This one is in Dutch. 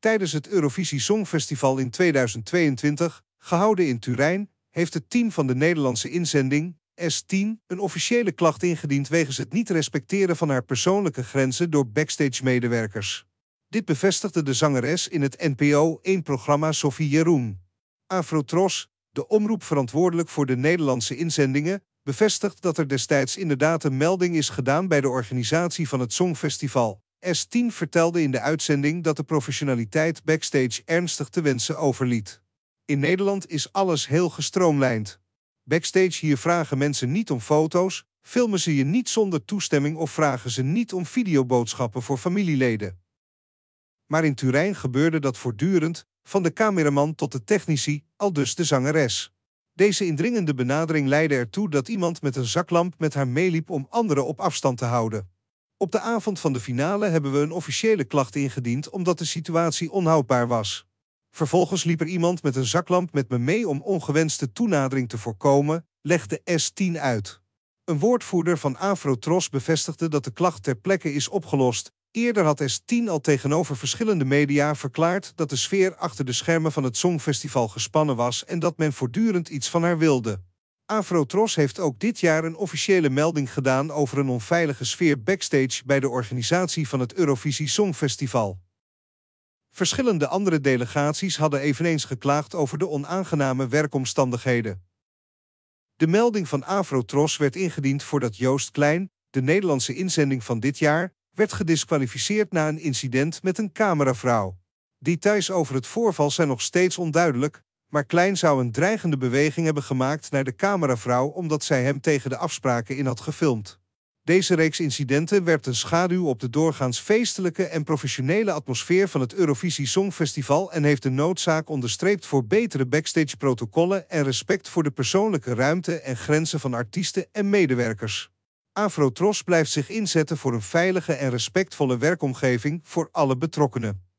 Tijdens het Eurovisie Songfestival in 2022, gehouden in Turijn, heeft het team van de Nederlandse inzending S10 een officiële klacht ingediend wegens het niet respecteren van haar persoonlijke grenzen door backstage-medewerkers. Dit bevestigde de zangeres in het NPO-1-programma Sophie Jeroen. Afrotros, de omroep verantwoordelijk voor de Nederlandse inzendingen, bevestigt dat er destijds inderdaad een melding is gedaan bij de organisatie van het Songfestival. S10 vertelde in de uitzending dat de professionaliteit backstage ernstig te wensen overliet. In Nederland is alles heel gestroomlijnd. Backstage hier vragen mensen niet om foto's, filmen ze je niet zonder toestemming of vragen ze niet om videoboodschappen voor familieleden. Maar in Turijn gebeurde dat voortdurend, van de cameraman tot de technici, al dus de zangeres. Deze indringende benadering leidde ertoe dat iemand met een zaklamp met haar meeliep om anderen op afstand te houden. Op de avond van de finale hebben we een officiële klacht ingediend omdat de situatie onhoudbaar was. Vervolgens liep er iemand met een zaklamp met me mee om ongewenste toenadering te voorkomen, legde S10 uit. Een woordvoerder van Afrotros bevestigde dat de klacht ter plekke is opgelost. Eerder had S10 al tegenover verschillende media verklaard dat de sfeer achter de schermen van het Songfestival gespannen was en dat men voortdurend iets van haar wilde. Afrotros heeft ook dit jaar een officiële melding gedaan over een onveilige sfeer backstage bij de organisatie van het Eurovisie Songfestival. Verschillende andere delegaties hadden eveneens geklaagd over de onaangename werkomstandigheden. De melding van Afrotros werd ingediend voordat Joost Klein, de Nederlandse inzending van dit jaar, werd gedisqualificeerd na een incident met een cameravrouw. Details over het voorval zijn nog steeds onduidelijk, maar Klein zou een dreigende beweging hebben gemaakt naar de cameravrouw omdat zij hem tegen de afspraken in had gefilmd. Deze reeks incidenten werpt een schaduw op de doorgaans feestelijke en professionele atmosfeer van het Eurovisie Songfestival en heeft de noodzaak onderstreept voor betere backstage-protocollen en respect voor de persoonlijke ruimte en grenzen van artiesten en medewerkers. Afrotros blijft zich inzetten voor een veilige en respectvolle werkomgeving voor alle betrokkenen.